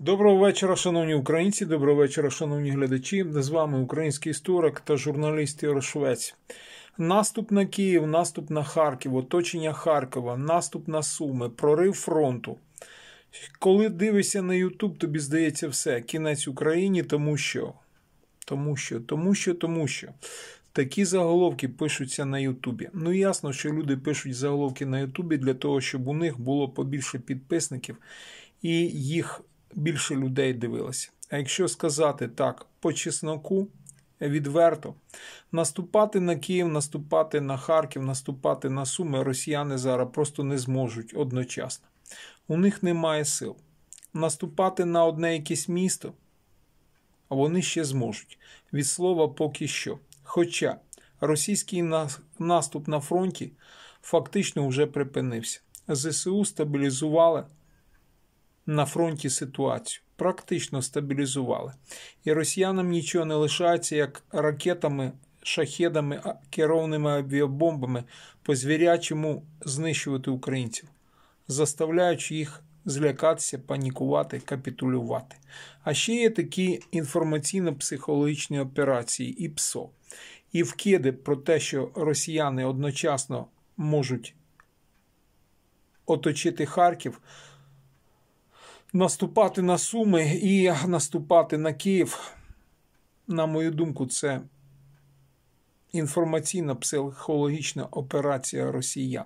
Доброго вечора, шановні українці, доброго вечора, шановні глядачі. З вами український історик та журналіст Ярошвець. Наступ на Київ, наступ на Харків, оточення Харкова, наступ на Суми, прорив фронту. Коли дивишся на Ютуб, тобі здається все. Кінець Україні, тому що, тому що, тому що, тому що. Такі заголовки пишуться на Ютубі. Ну ясно, що люди пишуть заголовки на Ютубі для того, щоб у них було побільше підписників і їх більше людей дивилося. А якщо сказати так по чесноку, відверто, наступати на Київ, наступати на Харків, наступати на Суми, росіяни зараз просто не зможуть одночасно. У них немає сил. Наступати на одне якесь місто, а вони ще зможуть. Від слова поки що. Хоча російський наступ на фронті фактично вже припинився. ЗСУ стабілізували на фронті ситуацію, практично стабілізували. І росіянам нічого не лишається, як ракетами, шахедами, керованими авіабомбами по звірячому знищувати українців, заставляючи їх. Злякатися, панікувати, капітулювати. А ще є такі інформаційно-психологічні операції і ПСО. І вкиди про те, що росіяни одночасно можуть оточити Харків, наступати на Суми і наступати на Київ, на мою думку, це інформаційна психологічна операція росіян.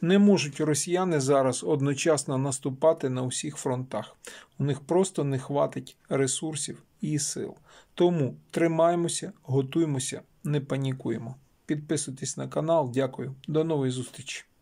Не можуть росіяни зараз одночасно наступати на усіх фронтах. У них просто не хватить ресурсів і сил. Тому тримаємося, готуємося, не панікуємо. Підписуйтесь на канал. Дякую. До нової зустрічі.